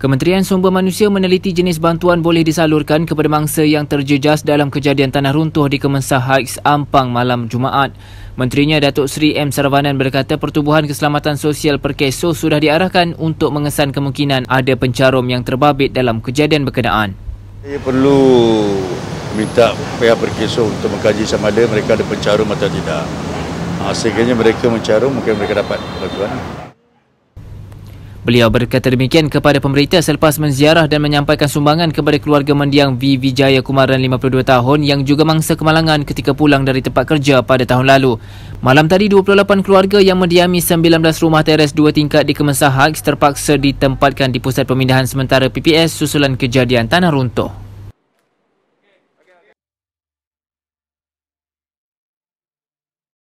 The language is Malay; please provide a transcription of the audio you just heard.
Kementerian Sumber Manusia meneliti jenis bantuan boleh disalurkan kepada mangsa yang terjejas dalam kejadian tanah runtuh di Kemensah Heights, Ampang malam Jumaat. Menterinya Datuk Seri M. Saravanan berkata pertubuhan keselamatan sosial Perkeso sudah diarahkan untuk mengesan kemungkinan ada pencarum yang terbabit dalam kejadian berkenaan. Saya perlu minta pihak Perkeso untuk mengkaji sama ada mereka ada pencarum atau tidak. Ha, Sekiranya mereka mencarum mungkin mereka dapat bantuan. Beliau berkata demikian kepada pemerintah selepas menziarah dan menyampaikan sumbangan kepada keluarga mendiang V. Vijaya Kumaran 52 tahun yang juga mangsa kemalangan ketika pulang dari tempat kerja pada tahun lalu. Malam tadi 28 keluarga yang mendiami 19 rumah teres dua tingkat di Kemensahak terpaksa ditempatkan di pusat pemindahan sementara PPS susulan kejadian tanah runtuh.